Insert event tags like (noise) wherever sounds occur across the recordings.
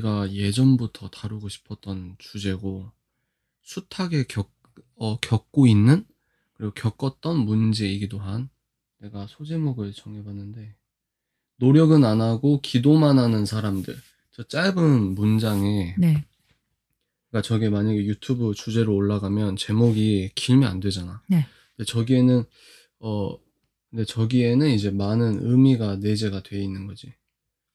저가 예전부터 다루고 싶었던 주제고 숱하게 겪, 어, 겪고 있는 그리고 겪었던 문제이기도 한 내가 소제목을 정해봤는데 노력은 안 하고 기도만 하는 사람들 저 짧은 문장에 네. 그러니까 저게 만약에 유튜브 주제로 올라가면 제목이 길면 안 되잖아. 네. 근데 저기에는 어 근데 저기에는 이제 많은 의미가 내재가 돼 있는 거지.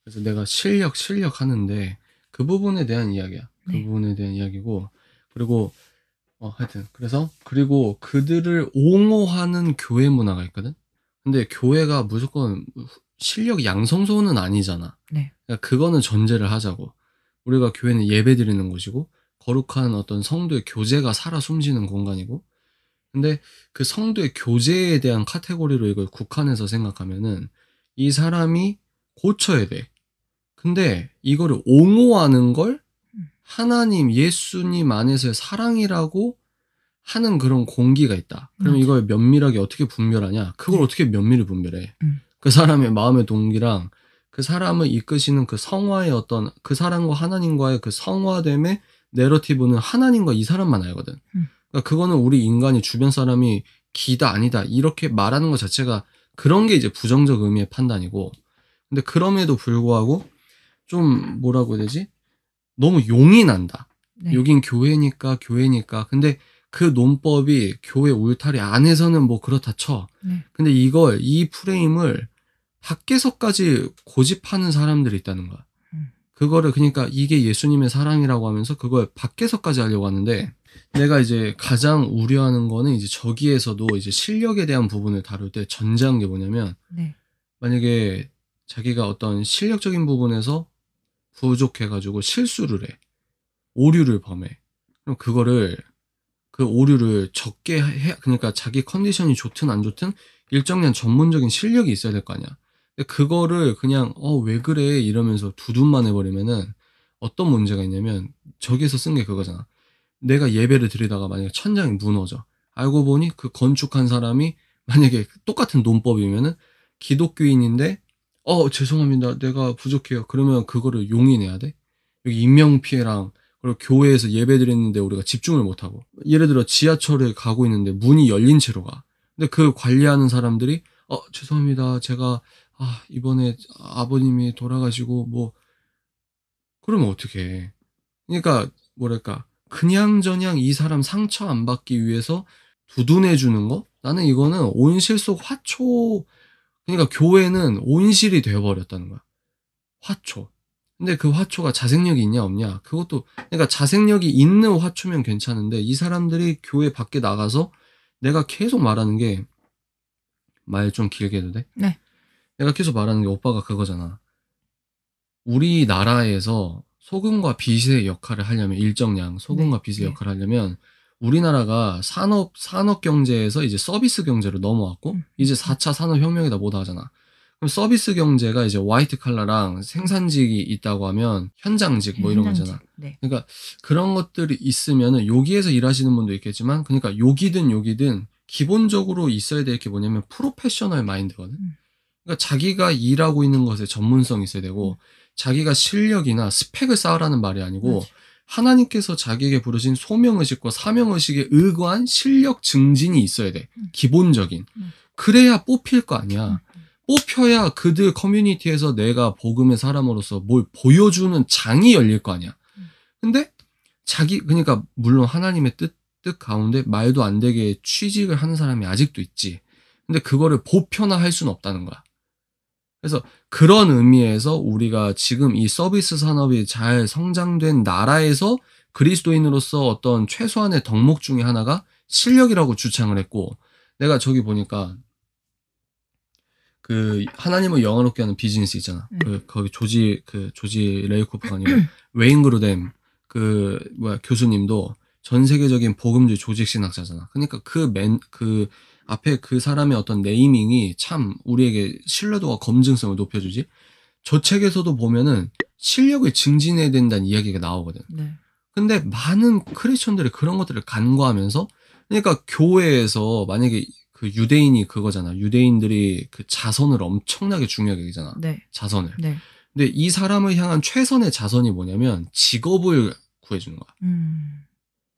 그래서 내가 실력 실력 하는데 그 부분에 대한 이야기야. 그 네. 부분에 대한 이야기고 그리고 어 하여튼 그래서 그리고 그들을 옹호하는 교회 문화가 있거든. 근데 교회가 무조건 실력 양성소는 아니잖아. 네. 그러니까 그거는 전제를 하자고. 우리가 교회는 예배 드리는 곳이고 거룩한 어떤 성도의 교제가 살아 숨지는 공간이고 근데 그 성도의 교제에 대한 카테고리로 이걸 국한해서 생각하면은 이 사람이 고쳐야 돼. 근데 이거를 옹호하는 걸 하나님, 예수님 안에서의 사랑이라고 하는 그런 공기가 있다. 그러면 이걸 면밀하게 어떻게 분별하냐? 그걸 네. 어떻게 면밀히 분별해? 음. 그 사람의 마음의 동기랑 그 사람을 이끄시는 그 성화의 어떤 그 사람과 하나님과의 그 성화됨의 내러티브는 하나님과 이 사람만 알거든. 음. 그러니까 그거는 우리 인간이 주변 사람이 기다 아니다 이렇게 말하는 것 자체가 그런 게 이제 부정적 의미의 판단이고 근데 그럼에도 불구하고 좀 뭐라고 해야 되지? 너무 용이 난다. 네. 여긴 교회니까 교회니까. 근데 그 논법이 교회 울타리 안에서는 뭐 그렇다 쳐. 네. 근데 이걸 이 프레임을 밖에서까지 고집하는 사람들이 있다는 거야. 음. 그거를 그러니까 이게 예수님의 사랑이라고 하면서 그걸 밖에서까지 하려고 하는데 내가 이제 가장 우려하는 거는 이제 저기에서도 이제 실력에 대한 부분을 다룰 때 전제한 게 뭐냐면 네. 만약에 자기가 어떤 실력적인 부분에서 부족해가지고 실수를 해. 오류를 범해. 그럼 그거를, 그 오류를 적게 해, 그러니까 자기 컨디션이 좋든 안 좋든 일정한 전문적인 실력이 있어야 될 거 아니야. 근데 그거를 그냥, 어, 왜 그래? 이러면서 두둔만 해버리면은 어떤 문제가 있냐면 저기에서 쓴 게 그거잖아. 내가 예배를 드리다가 만약에 천장이 무너져. 알고 보니 그 건축한 사람이 만약에 똑같은 논법이면은 기독교인인데 어, 죄송합니다. 내가 부족해요. 그러면 그거를 용인해야 돼? 여기 인명피해랑, 그리고 교회에서 예배 드렸는데 우리가 집중을 못하고. 예를 들어 지하철을 가고 있는데 문이 열린 채로 가. 근데 그 관리하는 사람들이, 어, 죄송합니다. 제가, 아, 이번에 아버님이 돌아가시고, 뭐, 그러면 어떻게 해. 그러니까, 뭐랄까. 그냥저냥 이 사람 상처 안 받기 위해서 두둔해 주는 거? 나는 이거는 온실 속 화초 그러니까 교회는 온실이 되어버렸다는 거야. 화초. 근데 그 화초가 자생력이 있냐 없냐 그것도 그러니까 자생력이 있는 화초면 괜찮은데 이 사람들이 교회 밖에 나가서 내가 계속 말하는 게 말 좀 길게 해도 돼? 네. 내가 계속 말하는 게 오빠가 그거잖아. 우리나라에서 소금과 빛의 역할을 하려면 일정량 소금과 네. 빛의 네. 역할을 하려면 우리나라가 산업 산업 경제에서 이제 서비스 경제로 넘어왔고 음. 이제 4차 산업 혁명이다 뭐다 하잖아. 그럼 서비스 경제가 이제 화이트 칼라랑 생산직이 있다고 하면 현장직 뭐 이런 현장직, 거잖아. 네. 그러니까 그런 것들이 있으면은 여기에서 일하시는 분도 있겠지만 그러니까 여기든 여기든 기본적으로 있어야 될 게 뭐냐면 프로페셔널 마인드거든. 음. 그러니까 자기가 일하고 있는 것에 전문성이 있어야 되고 음. 자기가 실력이나 스펙을 쌓으라는 말이 아니고 맞아. 하나님께서 자기에게 부르신 소명의식과 사명의식에 의거한 실력 증진이 있어야 돼. 음. 기본적인. 음. 그래야 뽑힐 거 아니야. 음. 뽑혀야 그들 커뮤니티에서 내가 복음의 사람으로서 뭘 보여주는 장이 열릴 거 아니야. 근데 자기, 그러니까 물론 하나님의 뜻, 뜻 가운데 말도 안 되게 취직을 하는 사람이 아직도 있지. 근데 그거를 보편화할 수는 없다는 거야. 그래서 그런 의미에서 우리가 지금 이 서비스 산업이 잘 성장된 나라에서 그리스도인으로서 어떤 최소한의 덕목 중의 하나가 실력이라고 주창을 했고 내가 저기 보니까 그 하나님을 영화롭게 하는 비즈니스 있잖아. 음. 그 거기 조지 그 조지 레이코프가 아니라 웨인 그루뎀 그 뭐야 교수님도 전 세계적인 복음주의 조직 신학자잖아. 그러니까 그맨그 앞에 그 사람의 어떤 네이밍이 참 우리에게 신뢰도와 검증성을 높여주지. 저 책에서도 보면은 실력을 증진해야 된다는 이야기가 나오거든. 네. 근데 많은 크리스천들이 그런 것들을 간과하면서 그러니까 교회에서 만약에 그 유대인이 그거잖아. 유대인들이 그 자선을 엄청나게 중요하게 얘기잖아 네. 자선을. 네. 근데 이 사람을 향한 최선의 자선이 뭐냐면 직업을 구해주는 거야. 음.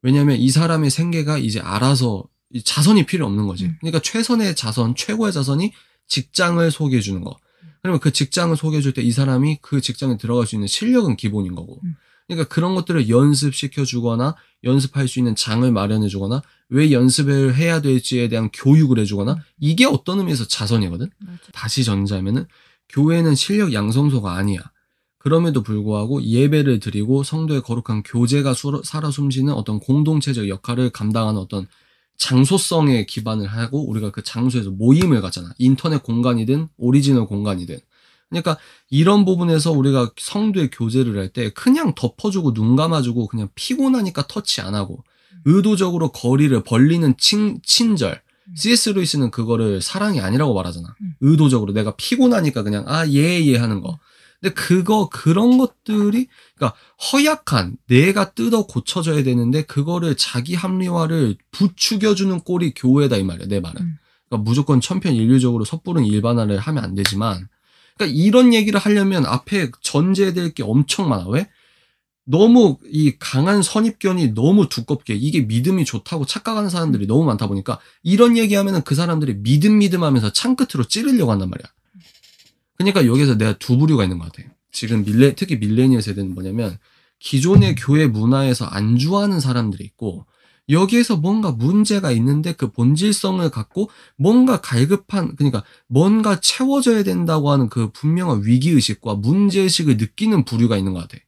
왜냐하면 이 사람의 생계가 이제 알아서 자선이 필요 없는 거지. 음. 그러니까 최선의 자선, 최고의 자선이 직장을 소개해 주는 거. 그러면 그 직장을 소개해 줄 때 이 사람이 그 직장에 들어갈 수 있는 실력은 기본인 거고. 음. 그러니까 그런 것들을 연습시켜 주거나 연습할 수 있는 장을 마련해 주거나 왜 연습을 해야 될지에 대한 교육을 해 주거나 음. 이게 어떤 의미에서 자선이거든. 맞아. 다시 전자면은 교회는 실력 양성소가 아니야. 그럼에도 불구하고 예배를 드리고 성도의 거룩한 교제가 살아 숨쉬는 어떤 공동체적 역할을 감당하는 어떤 장소성에 기반을 하고 우리가 그 장소에서 모임을 가잖아 인터넷 공간이든 오리지널 공간이든. 그러니까 이런 부분에서 우리가 성도의 교제를 할 때 그냥 덮어주고 눈 감아주고 그냥 피곤하니까 터치 안 하고 음. 의도적으로 거리를 벌리는 친, 친절. 음. C.S. 루이스는 그거를 사랑이 아니라고 말하잖아. 음. 의도적으로 내가 피곤하니까 그냥 아 예예 예 하는 거. 근데 그거 그런 것들이 그러니까 허약한 내가 뜯어 고쳐져야 되는데 그거를 자기 합리화를 부추겨주는 꼴이 교회다 이 말이야 내 말은. 음. 그러니까 무조건 천편일률적으로 섣부른 일반화를 하면 안 되지만. 그러니까 이런 얘기를 하려면 앞에 전제될 게 엄청 많아. 왜? 너무 이 강한 선입견이 너무 두껍게 이게 믿음이 좋다고 착각하는 사람들이 너무 많다 보니까 이런 얘기하면은 그 사람들이 믿음 믿음 하면서 창 끝으로 찌르려고 한단 말이야. 그러니까 여기서 내가 두 부류가 있는 것 같아요. 지금 밀레 특히 밀레니얼 세대는 뭐냐면 기존의 교회 문화에서 안주하는 사람들이 있고 여기에서 뭔가 문제가 있는데 그 본질성을 갖고 뭔가 갈급한 그러니까 뭔가 채워져야 된다고 하는 그 분명한 위기 의식과 문제 의식을 느끼는 부류가 있는 것 같아.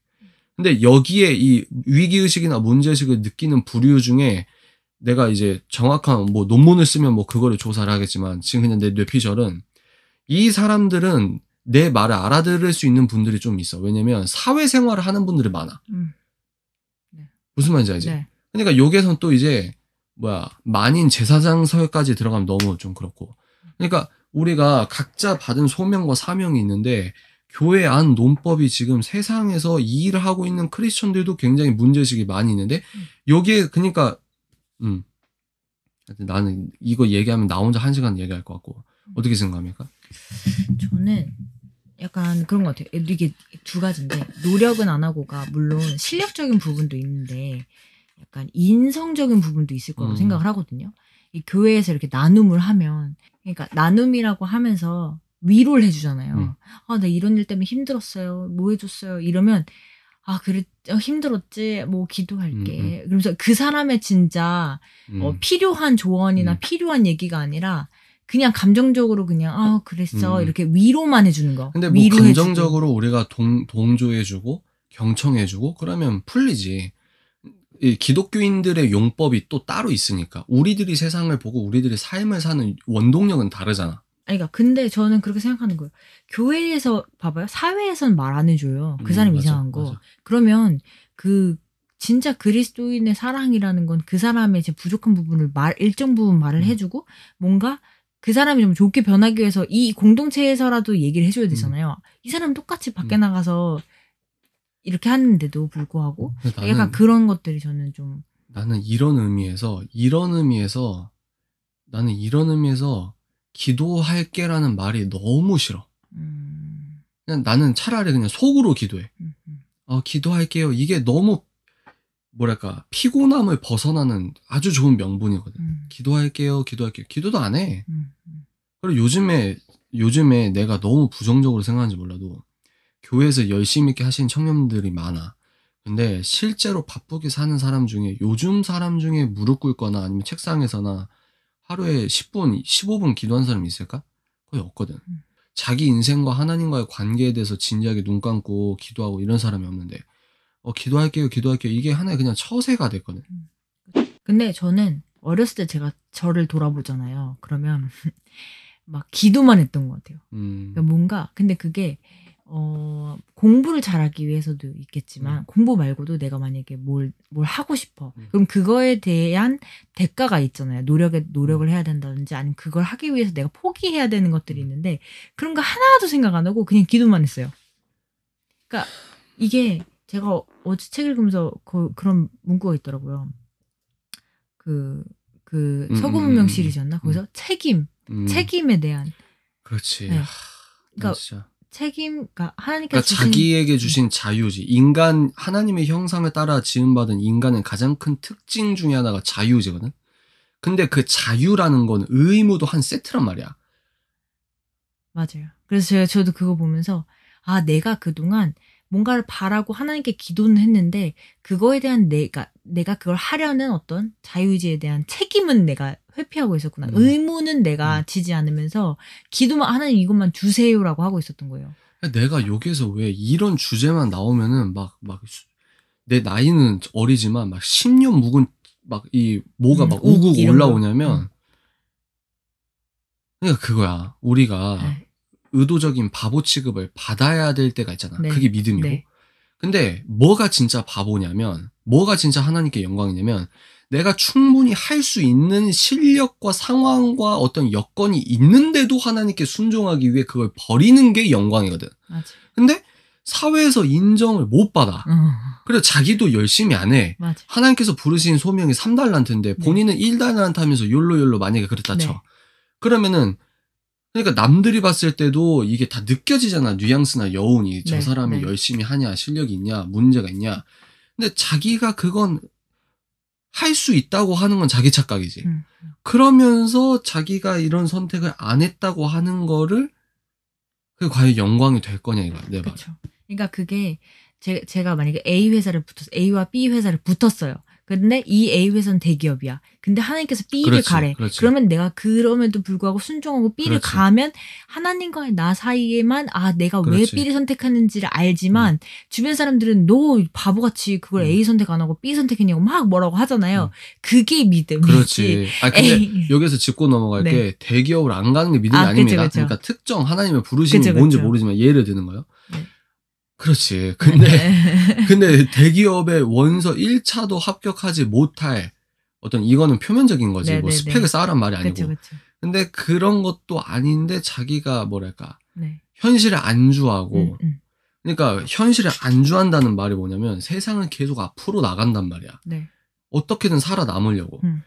근데 여기에 이 위기 의식이나 문제 의식을 느끼는 부류 중에 내가 이제 정확한 뭐 논문을 쓰면 뭐 그거를 조사를 하겠지만 지금 그냥 내 뇌피셜은 이 사람들은 내 말을 알아들을 수 있는 분들이 좀 있어. 왜냐면 사회생활을 하는 분들이 많아. 음. 네. 무슨 말인지 알지? 네. 그러니까 여기에선 또 이제 뭐야 만인 제사장서까지 들어가면 너무 좀 그렇고. 그러니까 우리가 각자 받은 소명과 사명이 있는데 교회 안 논법이 지금 세상에서 이 일을 하고 있는 크리스천들도 굉장히 문제의식이 많이 있는데 음. 여기에 그러니까 음 나는 이거 얘기하면 나 혼자 한 시간 얘기할 것 같고 음. 어떻게 생각합니까? 저는 약간 그런 것 같아요. 이게 두 가지인데 노력은 안 하고가 물론 실력적인 부분도 있는데 약간 인성적인 부분도 있을 거라고 음. 생각을 하거든요. 이 교회에서 이렇게 나눔을 하면 그러니까 나눔이라고 하면서 위로를 해주잖아요. 음. 아, 나 이런 일 때문에 힘들었어요. 뭐 해줬어요. 이러면 아, 그래, 어, 힘들었지. 뭐, 기도할게. 음, 음. 그러면서 그 사람의 진짜, 어, 음. 필요한 조언이나 음. 필요한 얘기가 아니라, 그냥 감정적으로 그냥 아 그랬어 음. 이렇게 위로만 해주는 거. 근데 뭐 감정적으로 해주고. 우리가 동 동조해주고 경청해주고 그러면 풀리지. 이 기독교인들의 용법이 또 따로 있으니까 우리들이 세상을 보고 우리들의 삶을 사는 원동력은 다르잖아. 아니까 그러니까 근데 저는 그렇게 생각하는 거예요. 교회에서 봐봐요. 사회에선 말안 해줘요. 그 음, 사람 이상한 거. 맞아. 그러면 그 진짜 그리스도인의 사랑이라는 건 그 사람의 이제 부족한 부분을 말 일정 부분 말을 음. 해주고 뭔가 그 사람이 좀 좋게 변하기 위해서 이 공동체에서라도 얘기를 해줘야 음. 되잖아요. 음. 이 사람 똑같이 음. 밖에 음. 나가서 이렇게 하는데도 불구하고 나는, 약간 그런 것들이 저는 좀 나는 이런 의미에서 이런 의미에서 나는 이런 의미에서 기도할게라는 말이 너무 싫어. 음. 그냥 나는 차라리 그냥 속으로 기도해. 어, 기도할게요. 이게 너무 뭐랄까 피곤함을 벗어나는 아주 좋은 명분이거든. 음. 기도할게요, 기도할게요. 기도도 안 해. 음. 음. 그리고 요즘에 요즘에 내가 너무 부정적으로 생각하는지 몰라도 교회에서 열심히 있게 하신 청년들이 많아. 근데 실제로 바쁘게 사는 사람 중에 요즘 사람 중에 무릎 꿇거나 아니면 책상에서나 하루에 10분, 15분 기도한 사람이 있을까? 거의 없거든. 음. 자기 인생과 하나님과의 관계에 대해서 진지하게 눈 감고 기도하고 이런 사람이 없는데 어, 기도할게요, 기도할게요. 이게 하나의 그냥 처세가 됐거든. 음, 그렇죠. 근데 저는 어렸을 때 제가 저를 돌아보잖아요. 그러면 (laughs) 막 기도만 했던 것 같아요. 음. 그러니까 뭔가 근데 그게 어, 공부를 잘하기 위해서도 있겠지만 음. 공부 말고도 내가 만약에 뭘 뭘 하고 싶어 음. 그럼 그거에 대한 대가가 있잖아요 노력에 음. 노력을 해야 된다든지 아니면 그걸 하기 위해서 내가 포기해야 되는 것들이 음. 있는데 그런 거 하나도 생각 안 하고 그냥 기도만 했어요 그러니까 이게 제가 어제 책 읽으면서 그, 그런 문구가 있더라고요. 그, 그, 음, 서구문명 음, 음, 시리즈였나? 거기서 책임, 책임에 대한. 그렇지. 네. 그러니까 진짜. 책임, 그러니까 하나님께서 그러니까 주신... 자기에게 주신 자유지. 인간 하나님의 형상에 따라 지음받은 인간의 가장 큰 특징 중에 하나가 자유지거든. 근데 그 자유라는 건 의무도 한 세트란 말이야. 맞아요. 그래서 제가 저도 그거 보면서 아 내가 그동안 뭔가를 바라고 하나님께 기도는 했는데 그거에 대한 내가 내가 그걸 하려는 어떤 자유의지에 대한 책임은 내가 회피하고 있었구나. 음. 의무는 내가 음. 지지 않으면서 기도만 하나님 이것만 주세요라고 하고 있었던 거예요. 내가 여기에서 왜 이런 주제만 나오면은 막 막 내 나이는 어리지만 막 10년 묵은 막이 뭐가 음, 막 우국 올라오냐면 음. 그러니까 그거야. 우리가 네. 의도적인 바보 취급을 받아야 될 때가 있잖아. 네. 그게 믿음이고. 네. 근데 뭐가 진짜 바보냐면 뭐가 진짜 하나님께 영광이냐면 내가 충분히 할 수 있는 실력과 상황과 어떤 여건이 있는데도 하나님께 순종하기 위해 그걸 버리는 게 영광이거든. 맞아. 근데 사회에서 인정을 못 받아. 음. 그래서 자기도 열심히 안 해. 맞아. 하나님께서 부르신 소명이 3달란트인데 본인은 네. 1달란트 하면서 욜로욜로 만약에 그랬다 네. 쳐. 네. 그러면은 그러니까 남들이 봤을 때도 이게 다 느껴지잖아. 뉘앙스나 여운이. 저 네, 사람이 네. 열심히 하냐, 실력이 있냐, 문제가 있냐. 근데 자기가 그건 할 수 있다고 하는 건 자기 착각이지. 음. 그러면서 자기가 이런 선택을 안 했다고 하는 거를 그게 과연 영광이 될 거냐, 이거. 내 말. 그 그러니까 그게 제, 제가 만약에 A 회사를 붙었, A와 B 회사를 붙었어요. 근데 이 A 회사는 대기업이야. 근데 하나님께서 B를 그렇지, 가래. 그렇지. 그러면 내가 그럼에도 불구하고 순종하고 B를 그렇지. 가면 하나님과 나 사이에만 아 내가 왜 B를 선택하는지를 알지만 음. 주변 사람들은 너 바보같이 그걸 음. A 선택 안 하고 B 선택했냐고 막 뭐라고 하잖아요. 음. 그게 믿음이지. 그렇지. 아 근데 A. 여기서 짚고 넘어갈 네. 게 대기업을 안 가는 게 믿음이 아, 닙니다 그러니까 특정 하나님의 부르심이 뭔지 모르지만 예를 드는 거예요. 그렇지. 근데 네. (laughs) 근데 대기업의 원서 1차도 합격하지 못할 어떤 이거는 표면적인 거지. 네, 뭐 네, 네 스펙을 네. 쌓으란 말이 아니고. 그쵸, 그쵸. 근데 그런 것도 아닌데 자기가 뭐랄까 네. 현실에 안주하고 음, 음. 그러니까 현실에 안주한다는 말이 뭐냐면 세상은 계속 앞으로 나간단 말이야. 어떻게든 살아남으려고. 음.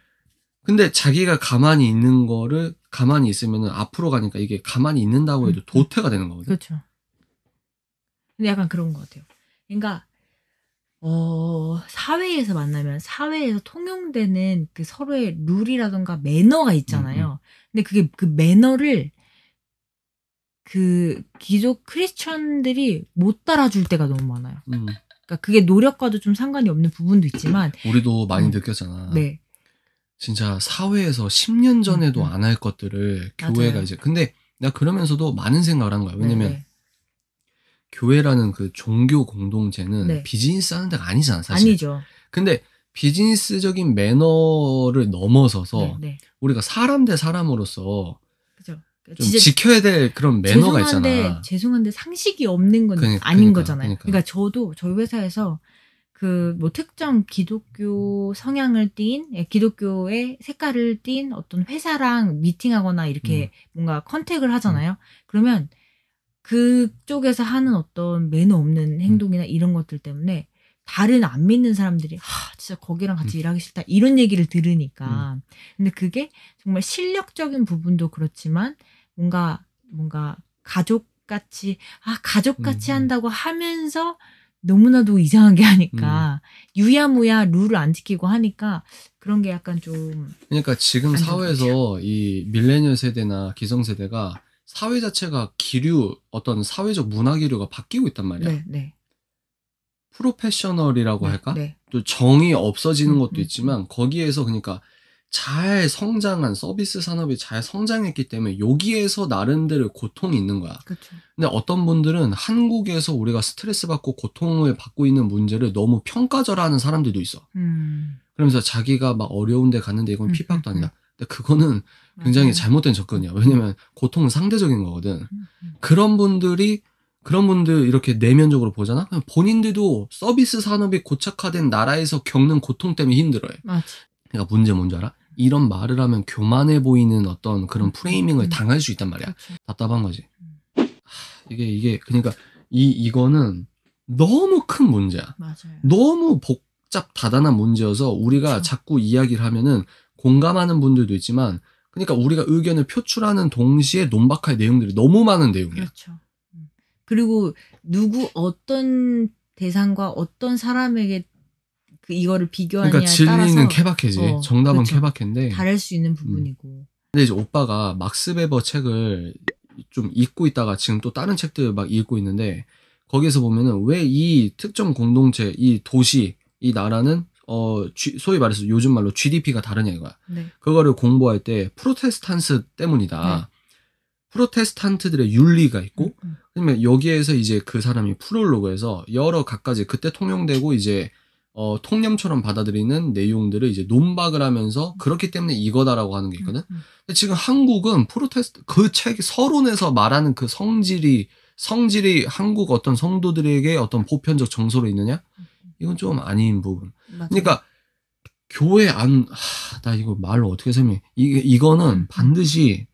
근데 자기가 가만히 있는 거를 가만히 있으면 앞으로 가니까 이게 가만히 있는다고 해도 음, 음. 도태가 되는 거거든. 그렇죠. 근데 약간 그런 것 같아요. 그러니까 어, 사회에서 만나면 사회에서 통용되는 그 서로의 룰이라던가 매너가 있잖아요. 음, 음. 근데 그게 그 매너를 그 귀족 크리스천들이 못 따라줄 때가 너무 많아요. 음. 그러니까 그게 노력과도 좀 상관이 없는 부분도 있지만 우리도 많이 음. 느꼈잖아. 네. 진짜 사회에서 10년 전에도 음. 음. 안할 것들을 교회가 맞아요. 이제 근데 나 그러면서도 많은 생각을 한 거야. 왜냐면 네네. 네. 교회라는 그 종교 공동체는 네. 비즈니스 하는 데가 아니잖아, 사실. 아니죠. 근데 비즈니스적인 매너를 넘어서서 네, 네. 우리가 사람 대 사람으로서 그죠. 좀 지켜야 될 그런 매너가 죄송한데, 있잖아. 죄송한데 상식이 없는 건 그러니까, 아닌 그러니까, 거잖아요. 그러니까. 그러니까 저도 저희 회사에서 그 뭐 특정 기독교 성향을 띤 예, 기독교의 색깔을 띤 어떤 회사랑 미팅하거나 이렇게 음. 뭔가 컨택을 하잖아요. 음. 그러면 그쪽에서 하는 어떤 매너 없는 음. 행동이나 음. 이런 것들 때문에 다른 안 믿는 사람들이 하 진짜 거기랑 같이 음. 일하기 싫다 이런 얘기를 들으니까 음. 근데 그게 정말 실력적인 부분도 그렇지만 뭔가 뭔가 가족같이 아 가족같이 음. 한다고 하면서 너무나도 이상하게 하니까 음. 유야무야 룰을 안 지키고 하니까 그런 게 약간 좀 그러니까 지금 사회에서 이 밀레니얼 세대나 기성 세대가 사회 자체가 기류 어떤 사회적 문화 기류가 바뀌고 있단 말이야. 네, 네. 프로페셔널이라고 네, 할까? 네. 또 정이 없어지는 음, 것도 음, 있지만 음. 거기에서 그러니까 잘 성장한 서비스 산업이 잘 성장했기 때문에 여기에서 나름대로 고통이 있는 거야. 그쵸. 그렇죠. 근데 어떤 분들은 한국에서 우리가 스트레스 받고 고통을 받고 있는 문제를 너무 평가절하는 사람들도 있어. 음. 그러면서 자기가 막 어려운데 갔는데 이건 음, 피팍도 음, 아니다. 그거는 굉장히 맞아요. 잘못된 접근이야. 왜냐면 고통은 상대적인 거거든. 음, 음. 그런 분들이 그런 분들 이렇게 내면적으로 보잖아. 그럼 본인들도 서비스 산업이 고착화된 나라에서 겪는 고통 때문에 힘들어해. 그러니까 문제 뭔지 알아? 이런 말을 하면 교만해 보이는 어떤 그런 음, 프레이밍을 음. 당할 수 있단 말이야. 그렇 답답한 거지. 하, 이게 이게 그러니까 이 이거는 너무 큰 문제야. 맞아요. 너무 복잡 다단한 문제여서 우리가 그렇 자꾸 이야기를 하면은 공감하는 분들도 있지만 그러니까 우리가 의견을 표출하는 동시에 논박할 내용들이 너무 많은 내용이에요. 그렇죠. 음. 그리고 누구 어떤 대상과 어떤 사람에게 그 이거를 비교하냐에 그러니까 진리는 케바케지. 어, 정답은 그렇죠. 케바케인데 다를 수 있는 부분이고. 음. 근데 이제 오빠가 막스 베버 책을 좀 읽고 있다가 지금 또 다른 책들 막 읽고 있는데 거기에서 보면은 왜 이 특정 공동체, 이 도시, 이 나라는 어, 소위 말해서 요즘 말로 GDP가 다르냐 이거야. 네. 그거를 공부할 때 프로테스탄스 때문이다. 네. 프로테스탄트들의 윤리가 있고, 음, 음. 그러면 여기에서 이제 그 사람이 프롤로그에서 여러 각가지 그때 통용되고 이제 어, 통념처럼 받아들이는 내용들을 이제 논박을 하면서 음. 그렇기 때문에 이거다라고 하는 게 있거든. 음, 음, 근데 지금 한국은 프로테스트 그 책이 서론에서 말하는 그 성질이 성질이 한국 어떤 성도들에게 어떤 보편적 정서로 있느냐? 음, 이건 좀 아닌 부분. 그러니까 교회 안, 하, 나 이거 말로 어떻게 설명해. 이, 이거는 음. 반드시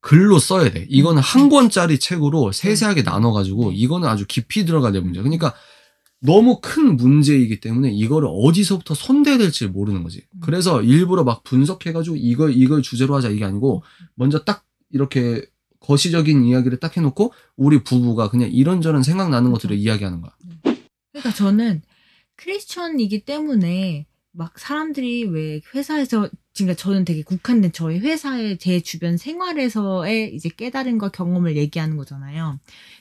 글로 써야 돼. 이거는 음. 한 권짜리 책으로 세세하게 음. 나눠가지고, 네. 이거는 아주 깊이 들어가야 될 문제. 그러니까 너무 큰 문제이기 때문에 이거를 어디서부터 손대야 될지 모르는 거지. 그래서 일부러 막 분석해가지고 이걸, 이걸 주제로 하자 이게 아니고, 먼저 딱 이렇게 거시적인 이야기를 딱 해놓고, 우리 부부가 그냥 이런저런 생각나는 것들을 이야기하는 거야. 네. 그러니까 저는 크리스천이기 때문에 막 사람들이 왜 회사에서 그러니까 저는 되게 국한된 저희 회사의 제 주변 생활에서의 이제 깨달음과 경험을 얘기하는 거잖아요.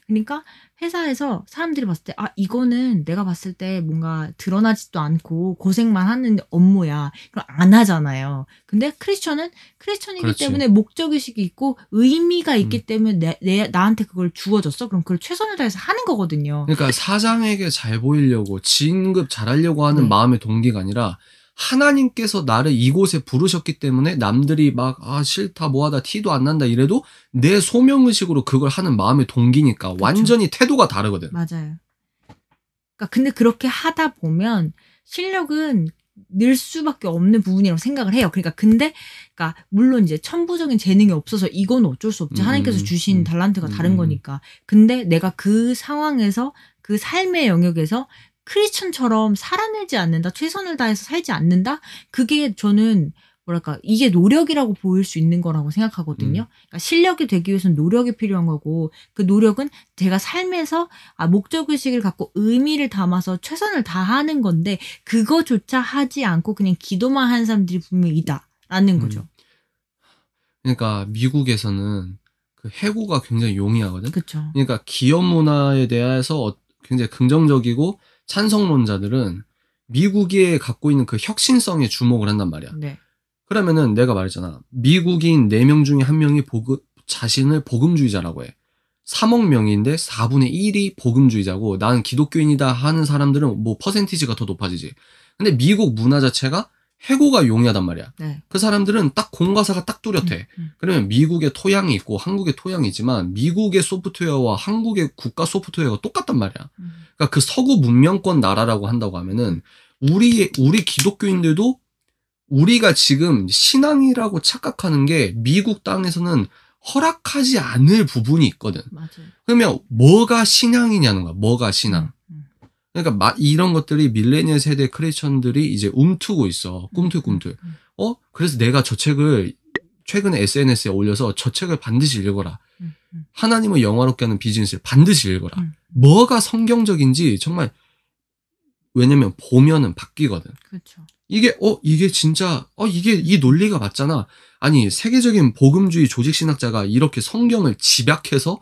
그러니까 회사에서 사람들이 봤을 때, 아, 이거는 내가 봤을 때 뭔가 드러나지도 않고 고생만 하는 업무야. 그럼 안 하잖아요. 근데 크리스천은 크리스천이기 그렇지. 때문에 목적의식이 있고 의미가 있기 음. 때문에 내, 내, 나한테 그걸 주어졌어. 그럼 그걸 최선을 다해서 하는 거거든요. 그러니까 사장에게 잘 보이려고, 진급 잘하려고 하는 음. 마음의 동기가 아니라 하나님께서 나를 이곳에 부르셨기 때문에 남들이 막, 아, 싫다, 뭐하다, 티도 안 난다 이래도 내 소명의식으로 그걸 하는 마음의 동기니까 그렇죠. 완전히 태도가 다르거든. 맞아요. 그러니까 근데 그렇게 하다 보면 실력은 늘 수밖에 없는 부분이라고 생각을 해요. 그러니까 근데 그러니까 물론 이제 천부적인 재능이 없어서 이건 어쩔 수 없지. 음, 하나님께서 음, 주신 음, 달란트가 음, 다른 음. 거니까. 근데 내가 그 상황에서 그 삶의 영역에서 크리스천처럼 살아내지 않는다, 최선을 다해서 살지 않는다? 그게 저는 뭐랄까 이게 노력이라고 보일 수 있는 거라고 생각하거든요. 음. 그러니까 실력이 되기 위해서는 노력이 필요한 거고 그 노력은 제가 삶에서 아, 목적 의식을 갖고 의미를 담아서 최선을 다하는 건데 그거조차 하지 않고 그냥 기도만 하는 사람들이 분명히 있다라는 음. 거죠. 음. 그러니까 미국에서는 그 해고가 굉장히 용이하거든. 그쵸. 그러니까 기업 문화에 대해서 어, 굉장히 긍정적이고 찬성론자들은 미국이 갖고 있는 그 혁신성에 주목을 한단 말이야. 네. 그러면은 내가 말했잖아. 미국인 4명 중에 1명이 보금, 자신을 복음주의자라고 해. 3억 명인데 4분의 1이 복음주의자고 나는 기독교인이다 하는 사람들은 뭐 퍼센티지가 더 높아지지. 근데 미국 문화 자체가 해고가 용이하단 말이야. 네. 그 사람들은 딱 공과사가 딱 뚜렷해. 음, 음. 그러면 미국의 토양이 있고 한국의 토양이지만 미국의 소프트웨어와 한국의 국가 소프트웨어가 똑같단 말이야. 음. 그러니까 그 서구 문명권 나라라고 한다고 하면은 우리 우리 기독교인들도 우리가 지금 신앙이라고 착각하는 게 미국 땅에서는 허락하지 않을 부분이 있거든. 맞아요. 그러면 뭐가 신앙이냐는 거야. 뭐가 신앙? 음. 그러니까 이런 것들이 밀레니얼 세대 크리이션들이 이제 움트고 있어. 음, 꿈틀꿈틀. 음, 음. 어? 그래서 내가 저 책을 최근에 SNS에 올려서 저 책을 반드시 읽어라. 하나님을 영화롭게 하는 비즈니스를 반드시 읽어라. 뭐가 성경적인지 정말 왜냐면 보면은 바뀌거든. 그렇죠. 이게 어 이게 진짜 어 이게 이 논리가 맞잖아. 아니 세계적인 복음주의 조직 신학자가 이렇게 성경을 집약해서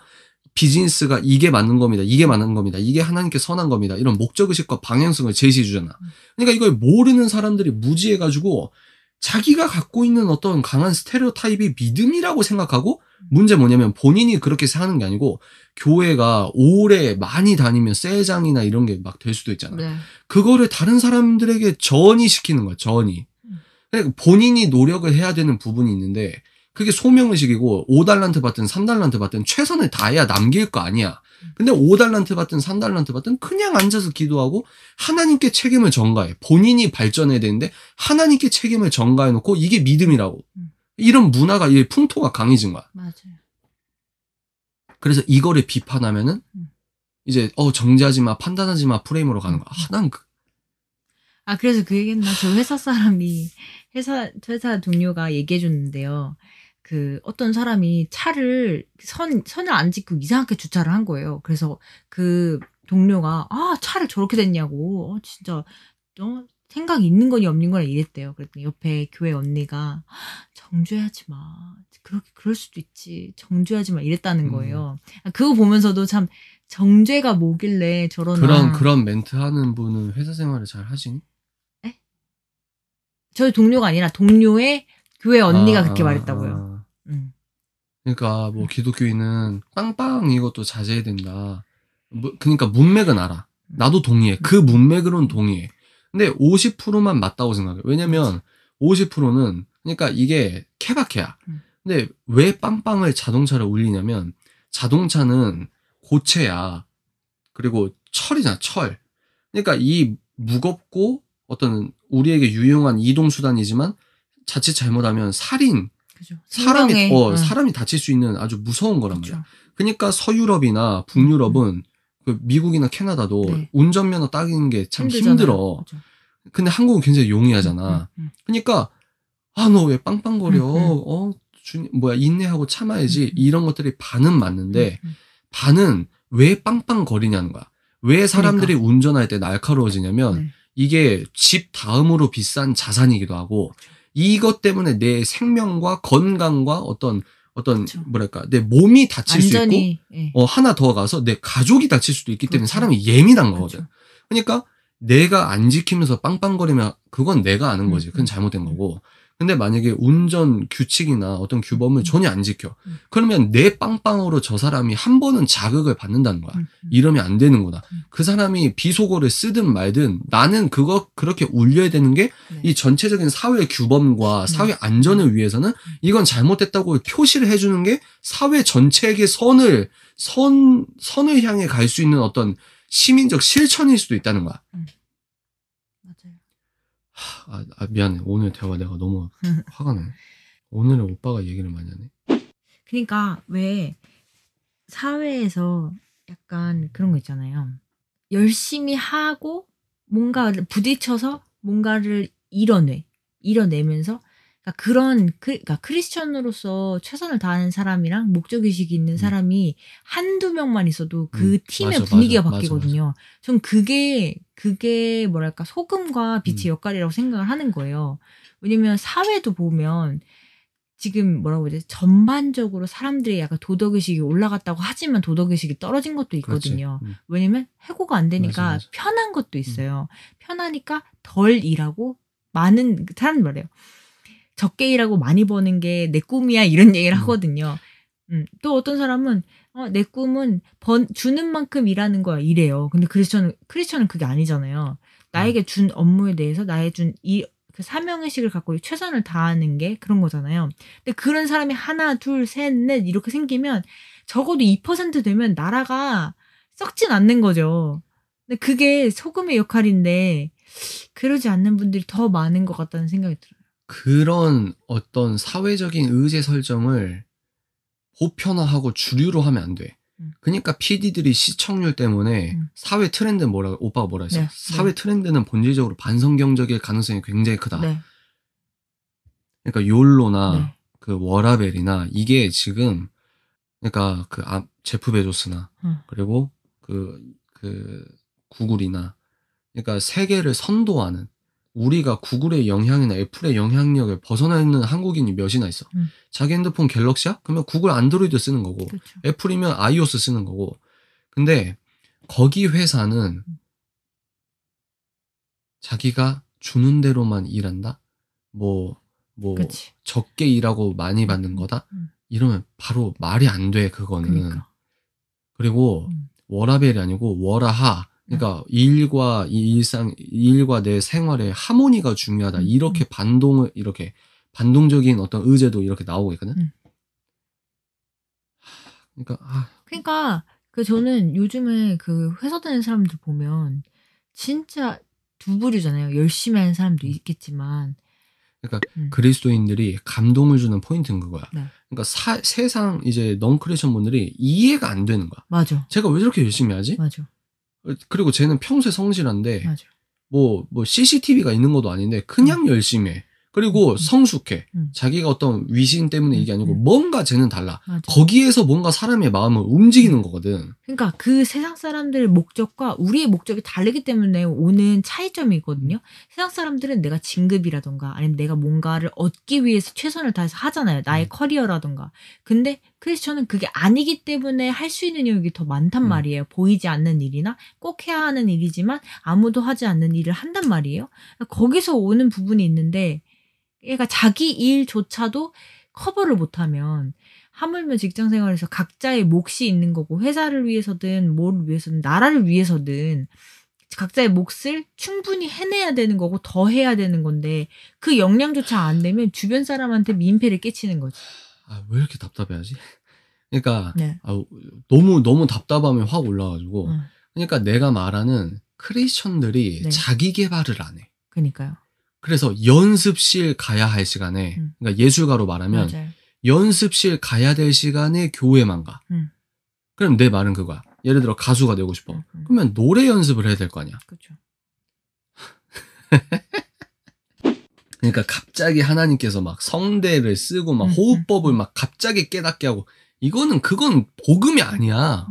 비즈니스가 이게 맞는 겁니다. 이게 맞는 겁니다. 이게 하나님께 선한 겁니다. 이런 목적의식과 방향성을 제시해 주잖아. 음. 그러니까 이걸 모르는 사람들이 무지해가지고 자기가 갖고 있는 어떤 강한 스테레오 타입이 믿음이라고 생각하고 음. 문제 뭐냐면 본인이 그렇게 사는 게 아니고 교회가 오래 많이 다니면 세장이나 이런 게 막 될 수도 있잖아. 네. 그거를 다른 사람들에게 전이 시키는 거야, 전이. 음. 그러니까 본인이 노력을 해야 되는 부분이 있는데 그게 소명의식이고 5달란트 받든 3달란트 받든 최선을 다해야 남길 거 아니야. 근데 5달란트 받든 3달란트 받든 그냥 앉아서 기도하고 하나님께 책임을 전가해. 본인이 발전해야 되는데 하나님께 책임을 전가해 놓고 이게 믿음이라고. 음. 이런 문화가 이 풍토가 강해진 거야. 맞아요. 그래서 이거를 비판하면은 음. 이제 어 정지하지 마, 판단하지 마 프레임으로 가는 거야. 아, 음. 난 그... 아 그래서 그 얘기는 저 회사 사람이 회사 회사 동료가 얘기해 줬는데요. 그 어떤 사람이 차를 선 선을 안짓고 이상하게 주차를 한 거예요. 그래서 그 동료가 아 차를 저렇게 됐냐고 어, 진짜 어, 생각 있는 거니 없는 거니 이랬대요. 그랬더니 옆에 교회 언니가 정주하지 마. 그렇게 그럴 수도 있지. 정주하지 마 이랬다는 음. 거예요. 음. 그거 보면서도 참 정죄가 뭐길래 저런 그런 그런 멘트 하는 분은 회사 생활을 잘하신 에? 저희 동료가 아니라 동료의 교회 언니가 아, 그렇게 말했다고요. 그러니까 뭐 기독교인은 빵빵 이것도 자제해야 된다. 뭐, 그러니까 문맥은 알아. 나도 동의해. 그 문맥으로는 동의해. 근데 50%만 맞다고 생각해. 왜냐면 50%는 그러니까 이게 케바케야. 음. 근데 왜 빵빵을 자동차를 올리냐면 자동차는 고체야. 그리고 철이잖아, 철. 그러니까 이 무겁고 어떤 우리에게 유용한 이동수단이지만 자칫 잘못하면 살인, 사람이 생 어, 어, 사람이 다칠 수 있는 아주 무서운 거란 그렇 말이야. 그러니까 서유럽이나 북유럽은 음, 음. 그 미국이나 캐나다도 네. 운전면허 따기는 게 참 힘들어. 그렇 근데 한국은 굉장히 용이하잖아. 응, 음, 응, 그러니까 아 너 왜 빵빵거려? 어 주, 뭐야 인내하고 참아야지 이런 것들이 반은 맞는데 반은 왜 빵빵거리냐는 거야. 왜 그러니까. 사람들이 그러니까. 운전할 때 날카로워지냐면 네. 이게 집 다음으로 비싼 자산이기도 하고 그렇죠. 이것 때문에 내 생명과 건강과 어떤 어떤 그렇죠. 뭐랄까 내 몸이 다칠 완전히, 수 있고 예. 어, 하나 더 가서 내 가족이 다칠 수도 있기 때문에 그렇죠. 사람이 예민한 그렇죠. 거거든. 그렇죠. 그러니까 내가 안 지키면서 빵빵거리면 그건 내가 아는 음, 거지. 그건 음. 잘못된 거고 근데 만약에 운전 규칙이나 어떤 규범을 음. 전혀 안 지켜. 음. 그러면 내 빵빵으로 저 사람이 한 번은 자극을 받는다는 거야. 음, 이러면 안 되는구나. 그 사람이 비속어를 쓰든 말든 나는 그거 그렇게 울려야 되는 게이 네. 전체적인 사회 규범과 사회 안전을 위해서는 이건 잘못됐다고 표시를 해주는 게 사회 전체에게 선을 선 선을 향해 갈 수 있는 어떤 시민적 실천일 수도 있다는 거야. 하, 아, 아, 미안해 오늘 대화 내가 너무 (laughs) 화가 나 오늘은 오빠가 얘기를 많이 하네 그러니까 왜 사회에서 약간 그런 거 있잖아요. 열심히 하고 뭔가를 부딪혀서 뭔가를 이뤄내. 이뤄내면서 그러니까 그런 그, 러니까 크리스천으로서 최선을 다하는 사람이랑 목적의식이 있는 음. 사람이 한두 명만 있어도 그 음. 팀의 맞아, 분위기가 맞아, 바뀌거든요. 맞아, 전 그게 그게 뭐랄까 소금과 빛의 음. 역할이라고 생각을 하는 거예요. 왜냐면 사회도 보면 지금 뭐라고 해야 이제 전반적으로 사람들이 약간 도덕의식이 올라갔다고 하지만 도덕의식이 떨어진 것도 있거든요. 음. 왜냐면 해고가 안 되니까 맞아, 맞아. 편한 것도 음. 있어요. 음. 편하니까 덜 일하고 많은 사람 말이에요. 적게 일하고 많이 버는 게 내 꿈이야 이런 얘기를 음. 하거든요. 음, 또 어떤 사람은 어, 내 꿈은 번 주는 만큼 일하는 거야 이래요. 근데 크리스천은 크리스천은 그게 아니잖아요. 나에게 음. 준 업무에 대해서 나의 준이 그 사명의식을 갖고 최선을 다하는 게 그런 거잖아요. 근데 그런 사람이 하나, 둘, 셋, 넷 이렇게 생기면 적어도 2% 되면 나라가 썩진 않는 거죠. 근데 그게 소금의 역할인데 그러지 않는 분들이 더 많은 것 같다는 생각이 들어요. 그런 어떤 사회적인 의제 설정을 보편화하고 주류로 하면 안 돼. 음. 그러니까 PD들이 시청률 때문에 음. 사회 트렌드 뭐라 오빠가 뭐라 했어? 네, 사회 네. 트렌드는 본질적으로 반성경적일 가능성이 굉장히 크다. 네. 그러니까 욜로나 네. 그 워라벨이나 이게 지금 그러니까 그 아, 제프 베조스나 음. 그리고 그그 그 구글이나 그러니까 세계를 선도하는 우리가 구글의 영향이나 애플의 영향력을 벗어나 는 한국인이 몇이나 있어. 음. 자기 핸드폰 갤럭시야? 그러면 구글 안드로이드 쓰는 거고 그렇 애플이면 아이오스 쓰는 거고. 근데 거기 회사는 자기가 주는 대로만 일한다. 뭐뭐 뭐, 뭐 적게 일하고 많이 받는 음. 거다. 음. 이러면 바로 말이 안 돼 그거는. 그러니까. 그리고 음. 워라벨이 아니고 워라하 그러니까 일과 이 일상 일과 내 생활의 하모니가 중요하다. 음. 이렇게 반동을 이렇게 반동적인 어떤 의제도 이렇게 나오고 있거든. 음. 그러니까 아. 그러니까 그 저는 요즘에 그 회사 다니는 사람들 보면 진짜 두 부류잖아요. 열심히 하는 사람도 음. 있겠지만 그러니까 음. 그리스도인들이 감동을 주는 포인트인 그거야. 네. 그러니까 사, 세상 이제 넌크리션 분들이 이해가 안 되는 거야. 맞아. 제가 왜 저렇게 열심히 하지? 맞아. 어, 그리고 쟤는 평소에 성실한데, 맞아. 뭐, 뭐 CCTV가 있는 것도 아닌데, 그냥 음. 열심히 해. 그리고 음. 성숙해. 음. 자기가 어떤 위신 때문에 이게 아니고 음. 뭔가 쟤는 달라. 맞아. 거기에서 뭔가 사람의 마음을 움직이는 거거든. 그러니까 그 세상 사람들의 목적과 우리의 목적이 다르기 때문에 오는 차이점이거든요. 세상 사람들은 내가 진급이라던가 아니면 내가 뭔가를 얻기 위해서 최선을 다해서 하잖아요. 나의 음. 커리어라던가. 근데 크리스천은 그게 아니기 때문에 할 수 있는 영역이 더 많단 음. 말이에요. 보이지 않는 일이나 꼭 해야 하는 일이지만 아무도 하지 않는 일을 한단 말이에요. 거기서 오는 부분이 있는데 얘가 그러니까 자기 일조차도 커버를 못하면 하물며 직장 생활에서 각자의 몫이 있는 거고 회사를 위해서든 뭘 위해서든 나라를 위해서든 각자의 몫을 충분히 해내야 되는 거고 더 해야 되는 건데 그 역량조차 안 되면 주변 사람한테 민폐를 끼치는 거지. 아왜 이렇게 답답해하지? 그러니까 네. 아, 너무 너무 답답함이 확 올라가지고 음. 그러니까 내가 말하는 크리스천들이 네. 자기 개발을 안 해. 그러니까요. 그래서 연습실 가야 할 시간에 음. 그러니까 예술가로 말하면 맞아요. 연습실 가야 될 시간에 교회만 가. 음. 그럼 내 말은 그거야. 예를 들어 가수가 되고 싶어. 음. 음. 그러면 노래 연습을 해야 될 거 아니야. 그렇죠. (laughs) 그러니까 갑자기 하나님께서 막 성대를 쓰고 막 음, 음, 호흡법을 막 갑자기 깨닫게 하고 이거는 그건 복음이 아니야.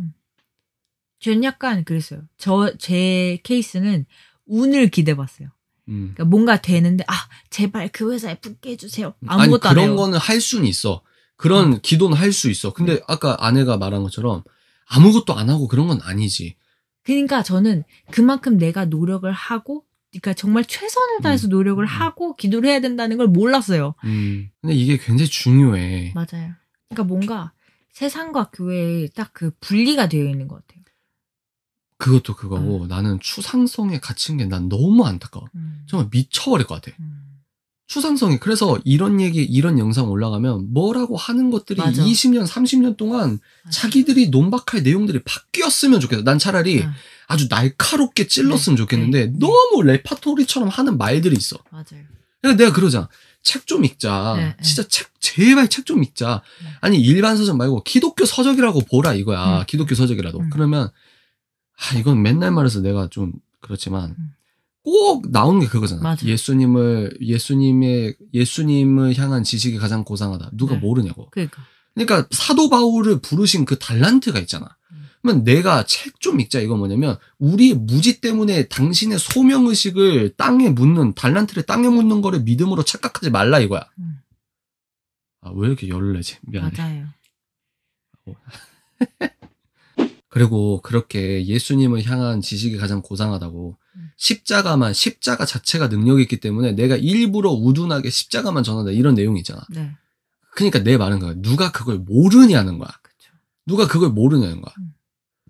저는 약간 그랬어요. 저 제 케이스는 운을 기대봤어요. 음. 그러니까 뭔가 되는데 아 제발 그 회사에 붙게 해주세요. 아무것도 아니, 그런 안 거는 할 수는 있어. 그런 어. 기도는 할 수 있어. 근데 음. 아까 아내가 말한 것처럼 아무것도 안 하고 그런 건 아니지. 그러니까 저는 그만큼 내가 노력을 하고 그러니까 정말 최선을 다해서 음. 노력을 음. 하고 기도를 해야 된다는 걸 몰랐어요. 음. 근데 이게 굉장히 중요해. 맞아요. 그러니까 뭔가 세상과 교회에 딱그 분리가 되어 있는 것 같아요. 그것도 그거고 음. 나는 추상성에 갇힌 게 난 너무 안타까워. 음. 정말 미쳐버릴 것 같아. 음. 추상성이 그래서 이런 얘기 이런 영상 올라가면 뭐라고 하는 것들이 맞아. 20년 30년 동안 맞아. 자기들이 논박할 내용들이 바뀌었으면 좋겠어. 난 차라리 네. 아주 날카롭게 찔렀으면 네. 좋겠는데 네. 네. 너무 레파토리처럼 하는 말들이 있어. 맞아요. 내가 그러잖아책 좀 읽자. 네, 네. 진짜 책 제발 책 좀 읽자. 아니 일반 서적 말고 기독교 서적이라고 보라 이거야. 기독교 서적이라도. 그러면 아, 이건 맨날 말해서 내가 좀 그렇지만 음. 꼭나온게 그거잖아. 맞아. 예수님을 예수님의 예수님을 향한 지식이 가장 고상하다. 누가 네. 모르냐고. 그러니까. 그러니까 사도 바울을 부르신 그 달란트가 있잖아. 음. 그러면 내가 책 좀 읽자 이거 뭐냐면 우리의 무지 때문에 당신의 소명 의식을 땅에 묻는 달란트를 땅에 묻는 거를 믿음으로 착각하지 말라 이거야. 음. 아왜 이렇게 열을 내지? 미안해. 맞아요. 어. 그리고 그렇게 예수님을 향한 지식이 가장 고상하다고 음. 십자가만 십자가 자체가 능력이 있기 때문에 내가 일부러 우둔하게 십자가만 전한다 이런 내용이 있잖아. 네. 그러니까 내 말은 거야. 누가 그걸 모르냐는 거야. 그쵸. 누가 그걸 모르냐는 거야. 음.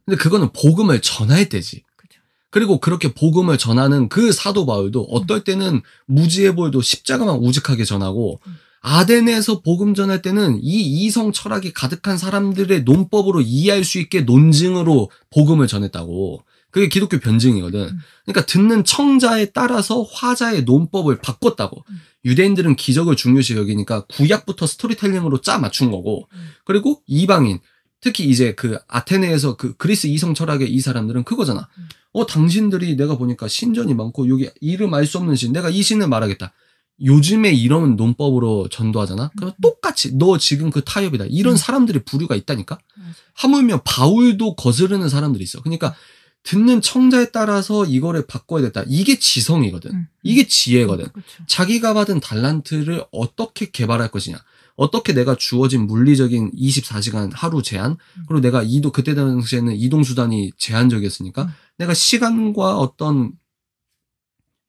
근데 그거는 복음을 전할 때지. 그쵸. 그리고 그렇게 복음을 전하는 그 사도 바울도 어떨 때는 무지해 보여도 십자가만 우직하게 전하고 음. 아덴에서 복음 전할 때는 이 이성 철학이 가득한 사람들의 논법으로 이해할 수 있게 논증으로 복음을 전했다고. 그게 기독교 변증이거든. 음. 그러니까 듣는 청자에 따라서 화자의 논법을 바꿨다고. 음. 유대인들은 기적을 중요시 여기니까 구약부터 스토리텔링으로 짜 맞춘 거고. 음. 그리고 이방인, 특히 이제 그 아테네에서 그 그리스 이성 철학의 이 사람들은 그거잖아. 어, 당신들이 내가 보니까 신전이 많고 여기 이름 알 수 없는 신, 내가 이 신을 말하겠다. 요즘에 이런 논법으로 전도하잖아. 그럼 음. 똑같이 너 지금 그 타협이다. 이런 음. 사람들의 부류가 있다니까. 맞아. 하물며 바울도 거스르는 사람들이 있어. 그러니까 듣는 청자에 따라서 이거를 바꿔야 됐다. 이게 지성이거든. 음. 이게 지혜거든. 그렇 자기가 받은 달란트를 어떻게 개발할 것이냐. 어떻게 내가 주어진 물리적인 24시간 하루 제한 음. 그리고 내가 이도 그때 당시에는 이동 수단이 제한적이었으니까 음. 내가 시간과 어떤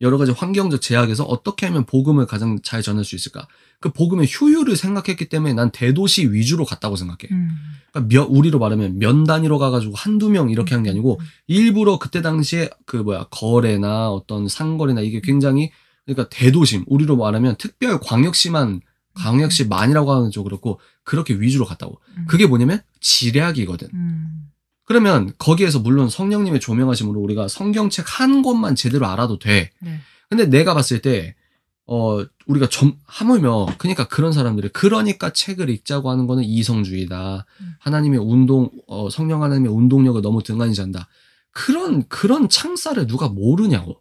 여러 가지 환경적 제약에서 어떻게 하면 복음을 가장 잘 전할 수 있을까? 그 복음의 효율을 생각했기 때문에 난 대도시 위주로 갔다고 생각해. 음. 그러니까 몇, 우리로 말하면 면 단위로 가가지고 한두 명 이렇게 한 게 아니고 음. 일부러 그때 당시에 그 뭐야 거래나 어떤 상거래나 이게 굉장히 그러니까 대도심 우리로 말하면 특별 광역시만 음. 광역시만이라고 하는 쪽 그렇고 그렇게 위주로 갔다고. 그게 뭐냐면 지략이거든. 음. 그러면 거기에서 물론 성령님의 조명하심으로 우리가 성경책 한 권만 제대로 알아도 돼. 네. 근데 내가 봤을 때, 어, 우리가 점, 하물며, 그러니까 그런 사람들이, 그러니까 책을 읽자고 하는 거는 이성주의다. 음. 하나님의 운동, 어, 성령 하나님의 운동력을 너무 등한시한다. 그런, 그런 창살을 누가 모르냐고.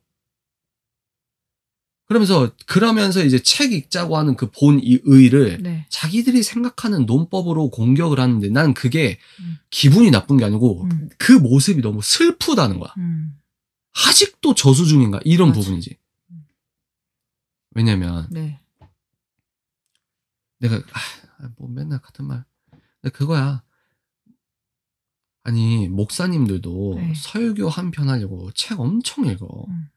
그러면서 그러면서 이제 책 읽자고 하는 그본이 의를 네. 자기들이 생각하는 논법으로 공격을 하는데 난 그게 음. 기분이 나쁜 게 아니고 음. 그 모습이 너무 슬프다는 거야. 음. 아직도 저수 중인가 이런 맞아. 부분이지. 음. 왜냐면 네. 내가 아, 뭐 맨날 같은 말. 그거야. 아니 목사님들도 네. 설교 한 편 하려고 책 엄청 읽어. 음.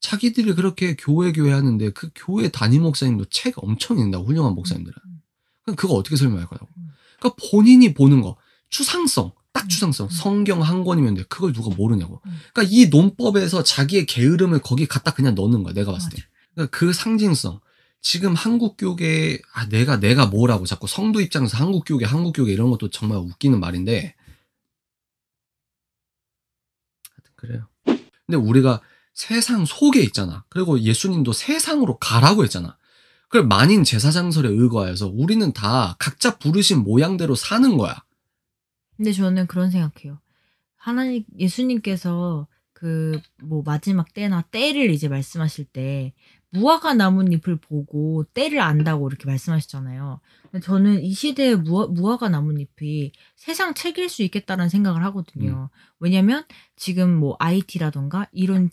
자기들이 그렇게 교회 교회 하는데 그 교회 담임 목사님도 책 엄청 읽는다 훌륭한 음, 목사님들은 음. 그럼 그거 어떻게 설명할 거냐고 음. 그러니까 본인이 보는 거 추상성 딱 추상성 성경 한 권이면 돼 그걸 누가 모르냐고 그러니까 이 논법에서 자기의 게으름을 거기 갖다 그냥 넣는 거야 내가 봤을 때 그러니까 그 상징성 지금 한국 교계 아 내가 내가 뭐라고 자꾸 성도 입장에서 한국 교계 한국 교계 이런 것도 정말 웃기는 말인데 하여튼 그래요 근데 우리가 세상 속에 있잖아. 그리고 예수님도 세상으로 가라고 했잖아. 그래 만인 제사장설에 의거하여서 우리는 다 각자 부르신 모양대로 사는 거야. 근데 저는 그런 생각해요. 하나님 예수님께서 그 뭐 마지막 때나 때를 이제 말씀하실 때 무화과 나뭇잎을 보고 때를 안다고 이렇게 말씀하셨잖아요. 근데 저는 이 시대의 무화, 무화과 나뭇잎이 세상 책일 수 있겠다는 라 생각을 하거든요. 음. 왜냐면 지금 뭐 IT라던가 이런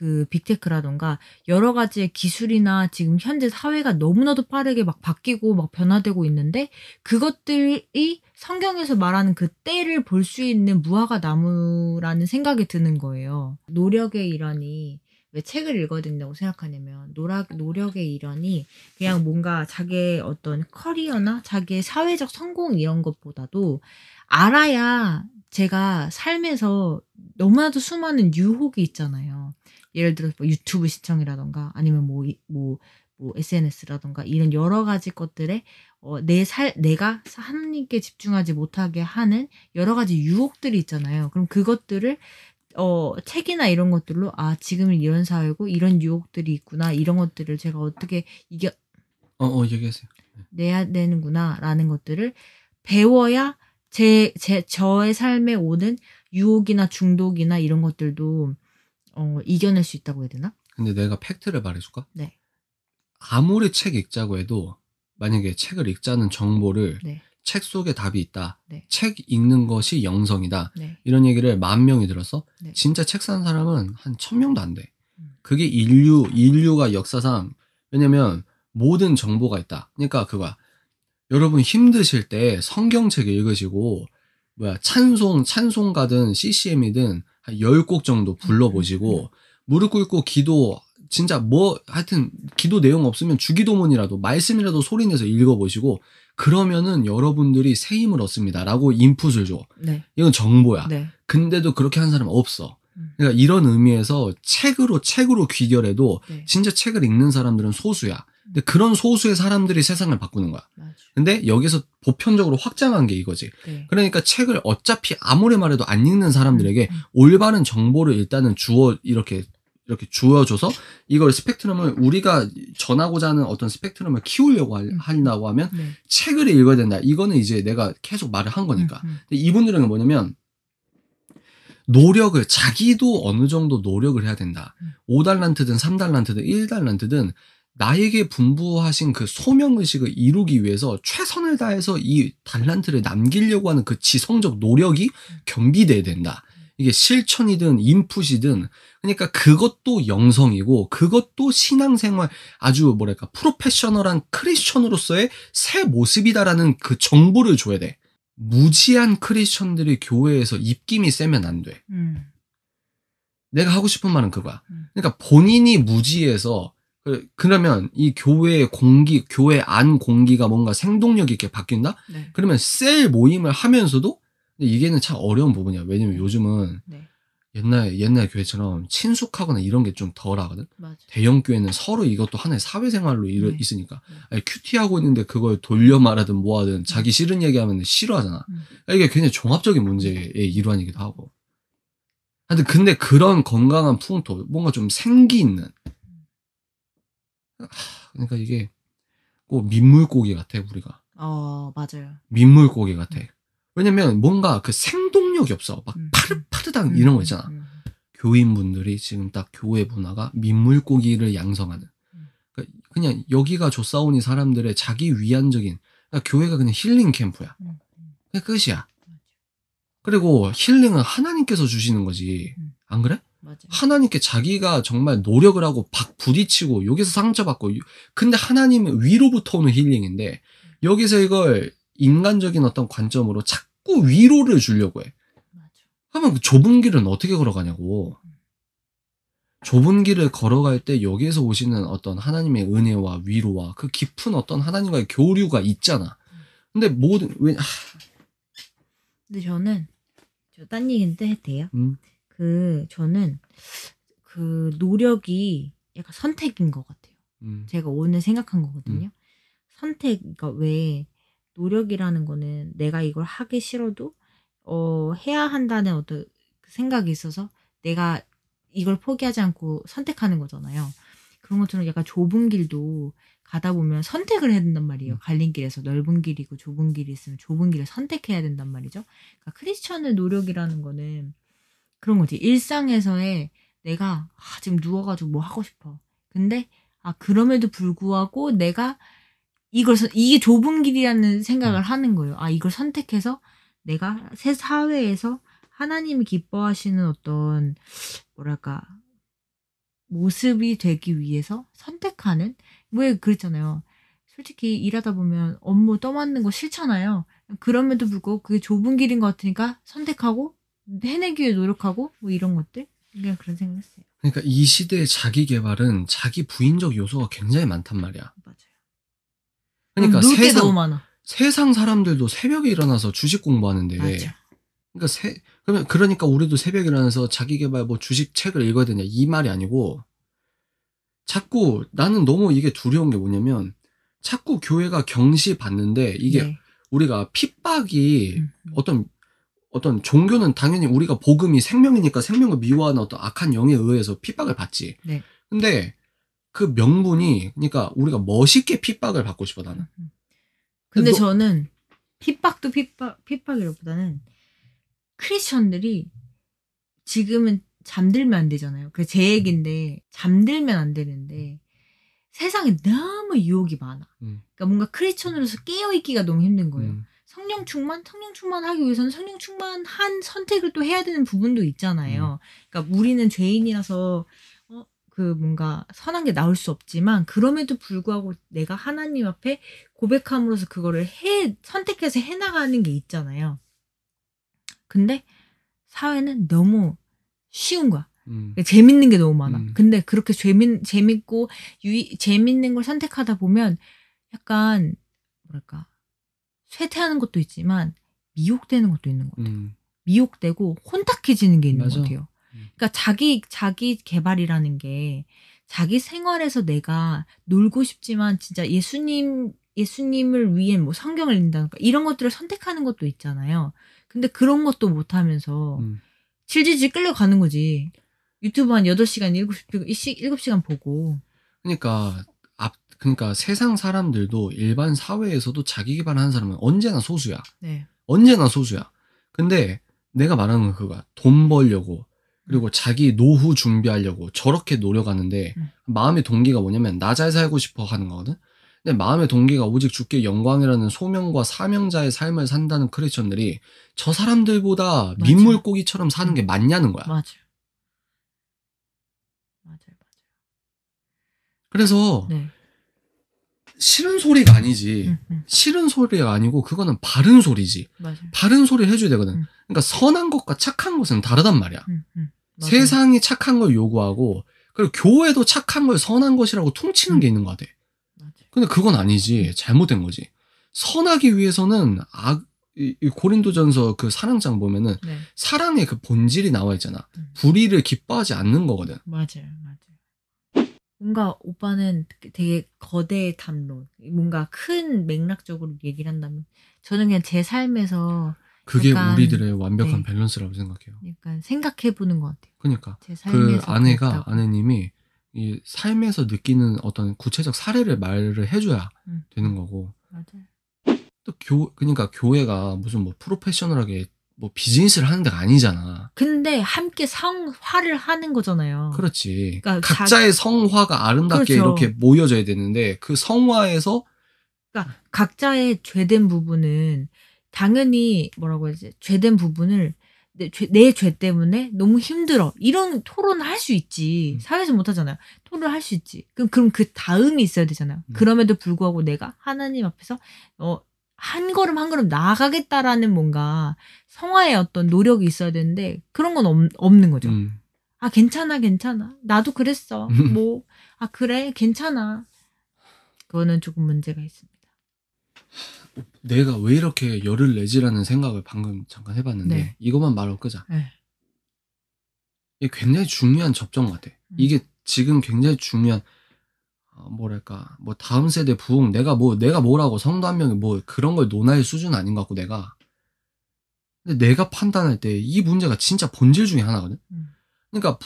그 빅테크라던가 여러 가지의 기술이나 지금 현재 사회가 너무나도 빠르게 막 바뀌고 막 변화되고 있는데 그것들이 성경에서 말하는 그 때를 볼 수 있는 무화과 나무라는 생각이 드는 거예요. 노력의 일환이 왜 책을 읽어야 된다고 생각하냐면 노력, 노력의 일환이 그냥 뭔가 자기의 어떤 커리어나 자기의 사회적 성공 이런 것보다도 알아야 제가 삶에서 너무나도 수많은 유혹이 있잖아요. 예를 들어서 뭐 유튜브 시청이라던가 아니면 뭐, 뭐, 뭐 SNS라던가 이런 여러 가지 것들에 어, 내 살, 내가 하나님께 집중하지 못하게 하는 여러 가지 유혹들이 있잖아요. 그럼 그것들을 어, 책이나 이런 것들로, 아, 지금은 이런 사회고, 이런 유혹들이 있구나, 이런 것들을 제가 어떻게 이겨, 어, 어, 얘기하세요. 네. 내야 되는구나, 라는 것들을 배워야 제, 제, 저의 삶에 오는 유혹이나 중독이나 이런 것들도 어, 이겨낼 수 있다고 해야 되나? 근데 내가 팩트를 말해줄까? 네. 아무리 책 읽자고 해도 만약에 책을 읽자는 정보를 네. 책 속에 답이 있다. 네. 책 읽는 것이 영성이다. 네. 이런 얘기를 만 명이 들었어. 네. 진짜 책산 사람은 한 천 명도 안 돼. 음. 그게 인류 인류가 역사상 왜냐면 모든 정보가 있다. 그러니까 그거 여러분 힘드실 때 성경책 읽으시고 뭐야 찬송 찬송가든 CCM이든 열곡 정도 불러보시고, 음, 음, 음. 무릎 꿇고 기도, 진짜 뭐, 하여튼, 기도 내용 없으면 주기도문이라도, 말씀이라도 소리내서 읽어보시고, 그러면은 여러분들이 새 힘을 얻습니다. 라고 인풋을 줘. 네. 이건 정보야. 네. 근데도 그렇게 한 사람 없어. 그러니까 이런 의미에서 책으로 책으로 귀결해도 네. 진짜 책을 읽는 사람들은 소수야. 근데 그런 소수의 사람들이 세상을 바꾸는 거야. 맞아. 근데 여기서 보편적으로 확장한 게 이거지. 네. 그러니까 책을 어차피 아무리 말해도 안 읽는 사람들에게 음. 음. 올바른 정보를 일단은 주어 이렇게 이렇게 주어줘서 이걸 스펙트럼을 우리가 전하고자 하는 어떤 스펙트럼을 키우려고 할, 음, 음. 한다고 하면 네. 책을 읽어야 된다. 이거는 이제 내가 계속 말을 한 거니까. 음, 음. 근데 이분들은 뭐냐면 노력을 자기도 어느 정도 노력을 해야 된다. 음. 5달란트든 3달란트든 1달란트든 나에게 분부하신 그 소명의식을 이루기 위해서 최선을 다해서 이 달란트를 남기려고 하는 그 지성적 노력이 겸비돼야 된다. 이게 실천이든 인풋이든 그러니까 그것도 영성이고 그것도 신앙생활 아주 뭐랄까 프로페셔널한 크리스천으로서의 새 모습이다라는 그 정보를 줘야 돼. 무지한 크리스천들이 교회에서 입김이 세면 안 돼. 음. 내가 하고 싶은 말은 그거야. 음. 그러니까 본인이 무지해서 그러면 이 교회의 공기, 교회 안 공기가 뭔가 생동력 있게 바뀐다? 네. 그러면 셀 모임을 하면서도 이게는 참 어려운 부분이야. 왜냐면 네. 요즘은 네. 옛날 옛날 교회처럼 친숙하거나 이런 게 좀 덜하거든. 대형 교회는 서로 이것도 하나의 사회생활로 네. 있으니까 네. 아니, 큐티하고 있는데 그걸 돌려 말하든 뭐하든 자기 음. 싫은 얘기하면 싫어하잖아. 음. 그러니까 이게 굉장히 종합적인 문제의 네. 일환이기도 하고. 하여 근데 그런 건강한 풍토, 뭔가 좀 생기 있는 그러니까 이게 꼭 민물고기 같아 우리가. 어 맞아요. 민물고기 같아. 음. 왜냐면 뭔가 그 생동력이 없어. 막 음. 파릇파릇한 음, 이런 거 음, 있잖아. 음. 교인분들이 지금 딱 교회 문화가 민물고기를 양성하는. 그러니까 그냥 여기가 조사오니 사람들의 자기 위안적인. 그러니까 교회가 그냥 힐링 캠프야. 그냥 끝이야. 그리고 힐링은 하나님께서 주시는 거지. 안 그래? 맞아요. 하나님께 자기가 정말 노력을 하고 박 부딪히고 여기서 상처받고 근데 하나님은 위로부터 오는 힐링인데 음. 여기서 이걸 인간적인 어떤 관점으로 자꾸 위로를 주려고 해. 하면 그 좁은 길은 어떻게 걸어가냐고. 음. 좁은 길을 걸어갈 때 여기에서 오시는 어떤 하나님의 은혜와 위로와 그 깊은 어떤 하나님과의 교류가 있잖아. 음. 근데 모든 왜 근데 저는 저 딴얘긴기 해도 돼요. 음? 그 저는 그 노력이 약간 선택인 것 같아요. 음. 제가 오늘 생각한 거거든요. 음. 선택, 그러니까 왜 노력이라는 거는 내가 이걸 하기 싫어도 어, 해야 한다는 어떤 그 생각이 있어서 내가 이걸 포기하지 않고 선택하는 거잖아요. 그런 것처럼 약간 좁은 길도 가다 보면 선택을 해야 된단 말이에요. 음. 갈림길에서 넓은 길이고 좁은 길이 있으면 좁은 길을 선택해야 된단 말이죠. 그러니까 크리스천의 노력이라는 거는 그런 거지. 일상에서의 내가 아, 지금 누워가지고 뭐 하고 싶어. 근데 아 그럼에도 불구하고 내가 이걸 이게 좁은 길이라는 생각을 음. 하는 거예요. 아 이걸 선택해서 내가 새 사회에서 하나님이 기뻐하시는 어떤 뭐랄까 모습이 되기 위해서 선택하는 왜 그랬잖아요. 솔직히 일하다 보면 업무 떠맡는 거 싫잖아요. 그럼에도 불구하고 그게 좁은 길인 것 같으니까 선택하고 해내기 위해 노력하고 뭐 이런 것들 그냥 그런 생각했어요. 그러니까 이 시대의 자기 개발은 자기 부인적 요소가 굉장히 많단 말이야. 맞아요. 그러니까 음, 세상 세상 사람들도 새벽에 일어나서 주식 공부하는데. 맞아. 그러니까 세 그러면 그러니까 우리도 새벽에 일어나서 자기 개발 뭐 주식 책을 읽어야 되냐 이 말이 아니고 자꾸 나는 너무 이게 두려운 게 뭐냐면 자꾸 교회가 경시 받는데 이게 네. 우리가 핍박이 음. 음. 어떤 어떤 종교는 당연히 우리가 복음이 생명이니까 생명을 미워하는 어떤 악한 영에 의해서 핍박을 받지. 네. 근데 그 명분이 그러니까 우리가 멋있게 핍박을 받고 싶어 나는. 음, 음. 근데, 너, 저는 핍박도 핍박 핍박이라기보다는 크리스천들이 지금은 잠들면 안 되잖아요. 그제 음. 얘긴데 잠들면 안 되는데 세상에 너무 유혹이 많아. 그러니까 뭔가 크리스천으로서 깨어 있기가 너무 힘든 거예요. 음. 성령 충만, 성령 충만하기 위해서는 성령 충만한 선택을 또 해야 되는 부분도 있잖아요. 음. 그러니까 우리는 죄인이라서 어, 그 뭔가 선한 게 나올 수 없지만 그럼에도 불구하고 내가 하나님 앞에 고백함으로써 그거를 해 선택해서 해 나가는 게 있잖아요. 근데 사회는 너무 쉬운 거야. 음. 그러니까 재밌는 게 너무 많아. 음. 근데 그렇게 재밌 재밌고 유이 재밌는 걸 선택하다 보면 약간 뭐랄까 쇠퇴하는 것도 있지만 미혹되는 것도 있는 것 같아요. 음. 미혹되고 혼탁해지는 게 있는 맞아. 것 같아요. 음. 그러니까 자기 자기 개발이라는 게 자기 생활에서 내가 놀고 싶지만 진짜 예수님 예수님을 위해 뭐 성경을 읽는다든가 이런 것들을 선택하는 것도 있잖아요. 근데 그런 것도 못 하면서 음. 질질질 끌려가는 거지. 유튜브 한 8시간, 7시간, 7시간 보고. 그러니까 그러니까 세상 사람들도 일반 사회에서도 자기 기반하는 사람은 언제나 소수야. 네. 언제나 소수야. 근데 내가 말하는 건 그거야. 돈 벌려고 그리고 음. 자기 노후 준비하려고 저렇게 노력하는데 음. 마음의 동기가 뭐냐면 나 잘 살고 싶어 하는 거거든. 근데 마음의 동기가 오직 주께 영광이라는 소명과 사명자의 삶을 산다는 크리스천들이 저 사람들보다 맞아. 민물고기처럼 사는 게 음. 맞냐는 거야. 맞아. 맞아맞아 그래서 네. 싫은 소리가 아니지. 음, 음. 싫은 소리가 아니고 그거는 바른 소리지. 맞아요. 바른 소리를 해줘야 되거든. 응. 음. 그러니까 선한 것과 착한 것은 다르단 말이야. 세상이 착한 걸 요구하고 그리고 교회도 착한 걸 선한 것이라고 통치는 게 있는 거 같아. 근데 그건 아니지. 잘못된 거지. 선하기 위해서는 악, 이, 고린도전서 그 사랑장 보면은 네. 사랑의 그 본질이 나와 있잖아. 불의를 기뻐하지 않는 거거든. 맞아요, 맞아요. 뭔가 오빠는 되게 거대 담론, 뭔가 큰 맥락적으로 얘기를 한다면 저는 그냥 제 삶에서 그게 약간, 우리들의 완벽한 네. 밸런스라고 생각해요. 약간 생각해 보는 것 같아요. 그러니까 그 아내가 그랬다고. 아내님이 이 삶에서 느끼는 어떤 구체적 사례를 말을 해줘야 음. 되는 거고. 맞아요. 또 교, 그러니까 교회가 무슨 뭐 프로페셔널하게 뭐 비즈니스를 하는 데가 아니잖아. 근데 함께 성화를 하는 거잖아요. 그렇지. 그러니까 각자의 자... 성화가 아름답게 그렇죠. 이렇게 모여져야 되는데 그 성화에서 그러니까 각자의 죄된 부분은 당연히 뭐라고 해야지 죄된 부분을 내 죄, 내죄 때문에 너무 힘들어 이런 토론을 할 수 있지 음. 사회에서 못 하잖아요 토론을 할 수 있지 그럼 그럼 그 다음이 있어야 되잖아요 음. 그럼에도 불구하고 내가 하나님 앞에서 어한 걸음 한 걸음 나가겠다라는 뭔가 성화의 어떤 노력이 있어야 되는데 그런 건 없, 는 거죠. 음. 아 괜찮아 괜찮아 나도 그랬어 음. 뭐아 그래 괜찮아 그거는 조금 문제가 있습니다. 내가 왜 이렇게 열을 내지라는 생각을 방금 잠깐 해봤는데 네. 이것만 말로 끄자. 네. 이게 굉장히 중요한 접점 같아. 음. 이게 지금 굉장히 중요한 어, 뭐랄까 뭐 다음 세대 부흥 내가 뭐 내가 뭐라고 성도 한 명이 뭐 그런 걸 논할 수준 아닌 것 같고 내가 근데 내가 판단할 때 이 문제가 진짜 본질 중에 하나거든 음. 그러니까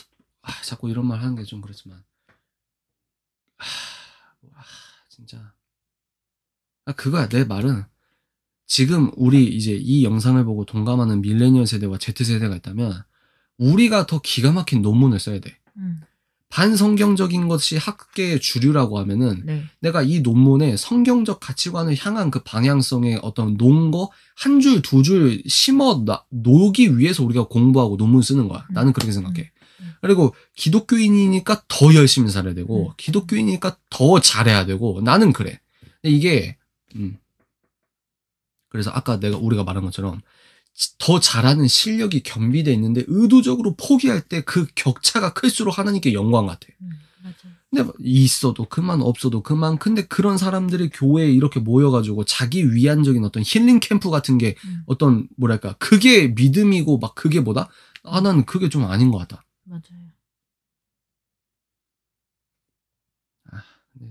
아, 자꾸 이런 말 하는 게 좀 그렇지만 아, 아 진짜 아, 그거야 내 말은 지금 우리 이제 이 영상을 보고 동감하는 밀레니얼 세대와 Z 세대가 있다면 우리가 더 기가 막힌 논문을 써야 돼. 음. 반성경적인 것이 학계의 주류라고 하면은 네. 내가 이 논문에 성경적 가치관을 향한 그방향성에 어떤 논거 한 줄 두 줄 심어 놓기 위해서 우리가 공부하고 논문 쓰는 거야. 나는 그렇게 음. 생각해. 음. 그리고 기독교인이니까 더 열심히 살아야 되고 음. 기독교인이니까 더 잘해야 되고 나는 그래. 근데 이게 음. 그래서 아까 내가 우리가 말한 것처럼 더 잘하는 실력이 겸비되어 있는데 의도적으로 포기할 때 그 격차가 클수록 하나님께 영광 같아요. 음, 근데 뭐 있어도 그만 없어도 그만 근데 그런 사람들이 교회에 이렇게 모여가지고 자기 위안적인 어떤 힐링 캠프 같은 게 음. 어떤 뭐랄까 그게 믿음이고 막 그게 뭐다 아 나는 그게 좀 아닌 것 같다. 맞아요. 아, 네.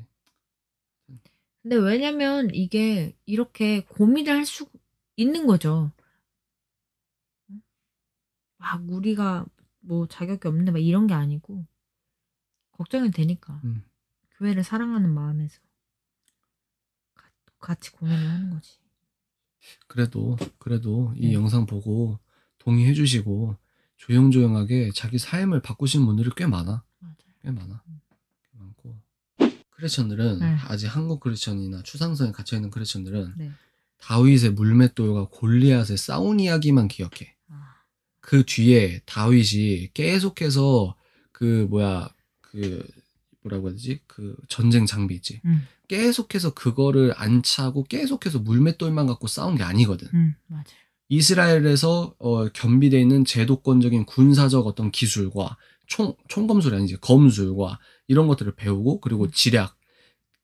근데 왜냐면 이게 이렇게 고민을 할 수 있는 거죠. 막 우리가 뭐 자격이 없네 막 이런 게 아니고 걱정이 되니까 음. 교회를 사랑하는 마음에서 같이 고민을 하는 거지. 그래도 그래도 이 네. 영상 보고 동의해 주시고 조용조용하게 자기 삶을 바꾸신 분들이 꽤 많아. 맞아요. 꽤 많아. 음. 꽤 많고 크리스천들은 네. 아직 한국 크리스천이나 추상성에 갇혀 있는 크리스천들은 네. 다윗의 물맷돌과 골리앗의 싸운 이야기만 기억해. 그 뒤에 다윗이 계속해서 그 뭐야 그 뭐라고 해야 되지 그 전쟁 장비 있지 음. 계속해서 그거를 안 차고 계속해서 물맷돌만 갖고 싸운 게 아니거든. 음, 맞아 이스라엘에서 어, 겸비돼 있는 제도권적인 군사적 어떤 기술과 총 총검술이 아니지 검술과 이런 것들을 배우고 그리고 음. 지략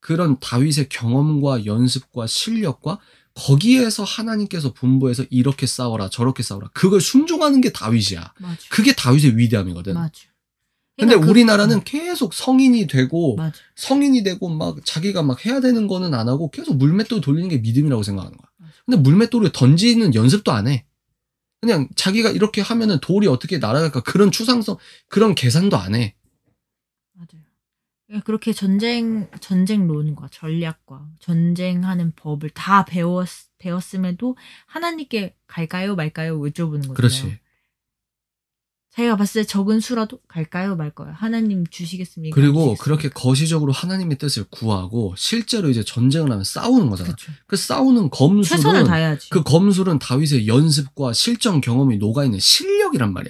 그런 다윗의 경험과 연습과 실력과 거기에서 하나님께서 분부해서 이렇게 싸워라 저렇게 싸워라 그걸 순종하는 게 다윗이야. 맞아. 그게 다윗의 위대함이거든. 맞아. 그러니까 근데 그 우리나라는 그... 계속 성인이 되고 맞아. 성인이 되고 막 자기가 막 해야 되는 거는 안 하고 계속 물맷돌 돌리는 게 믿음이라고 생각하는 거야. 맞아. 근데 물맷돌을 던지는 연습도 안 해. 그냥 자기가 이렇게 하면은 돌이 어떻게 날아갈까 그런 추상성 그런 계산도 안 해. 예, 그렇게 전쟁 전쟁론과 전략과 전쟁하는 법을 다 배웠 배웠음에도 하나님께 갈까요 말까요 여쭤보는 거죠 그렇지. 자기가 봤을 때 적은 수라도 갈까요 말까요 하나님 주시겠습니까? 그리고 주시겠습니까? 그렇게 거시적으로 하나님의 뜻을 구하고 실제로 이제 전쟁을 하면 싸우는 거잖아. 그렇그 싸우는 검술은 그 검술은 다윗의 연습과 실전 경험이 녹아 있는 실력이란 말이야.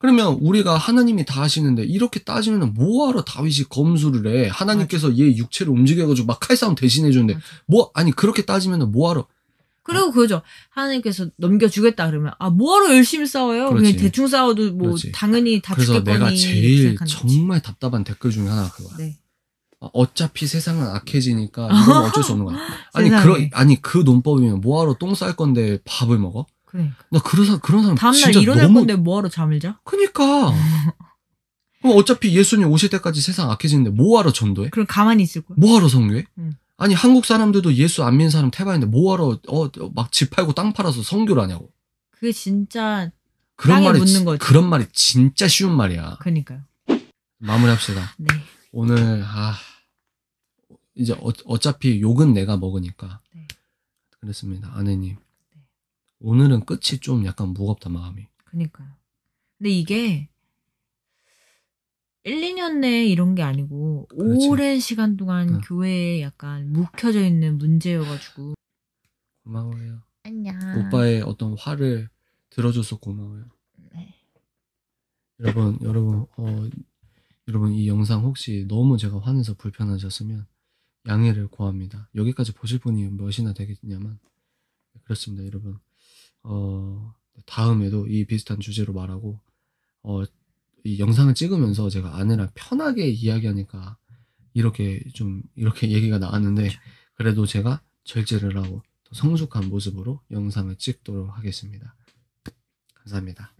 그러면 우리가 하나님이 다 하시는데 이렇게 따지면 뭐하러 다윗이 검수를 해? 하나님께서 얘 육체를 움직여가지고 막 칼싸움 대신해 주는데 뭐 아니 그렇게 따지면 뭐하러? 그리고 아. 그죠 하나님께서 넘겨주겠다 그러면 아 뭐하러 열심히 싸워요? 그냥 대충 싸워도 뭐 그렇지. 당연히 다 그래서 겠거 내가 제일 정말 답답한 댓글 중에 하나 그거야. 네. 아, 어차피 세상은 악해지니까 이건 어쩔 수 없는 거야. (laughs) 아니 그러 아니 그 논법이면 뭐하러 똥쌀 건데 밥을 먹어? 그러니까. 나 그런 사 그런 사람 다음 진짜 일어날 너무... 건데 뭐하러 잠을 자? 그니까. (laughs) 어차피 예수님 오실 때까지 세상 악해지는데 뭐하러 전도해? 그럼 가만히 있을 거야. 뭐하러 선교해? 응. 아니 한국 사람들도 예수 안 믿는 사람 태반인데 뭐하러 어 막 집 팔고 땅 팔아서 선교를 냐고 그게 진짜 그런 말이 묻는 거지. 그런 말이 진짜 쉬운 말이야. 그니까요 마무리합시다. 네. 오늘 아 이제 어, 어차피 욕은 내가 먹으니까 네. 그랬습니다 아내님. 오늘은 끝이 좀 약간 무겁다 마음이. 그니까요. 근데 이게 1, 2년 내에 이런 게 아니고 그렇지. 오랜 시간 동안 응. 교회에 약간 묵혀져 있는 문제여가지고 고마워요. 안녕. 오빠의 어떤 화를 들어줘서 고마워요. 네. 여러분, 여러분, 어, 여러분 이 영상 혹시 너무 제가 화내서 불편하셨으면 양해를 구합니다. 여기까지 보실 분이 몇이나 되겠냐만 네, 그렇습니다, 여러분. 어, 다음에도 이 비슷한 주제로 말하고 어, 이 영상을 찍으면서 제가 아내랑 편하게 이야기하니까 이렇게 좀 이렇게 (laughs) 얘기가 나왔는데 그래도 제가 절제를 하고 더 성숙한 모습으로 영상을 찍도록 하겠습니다. 감사합니다.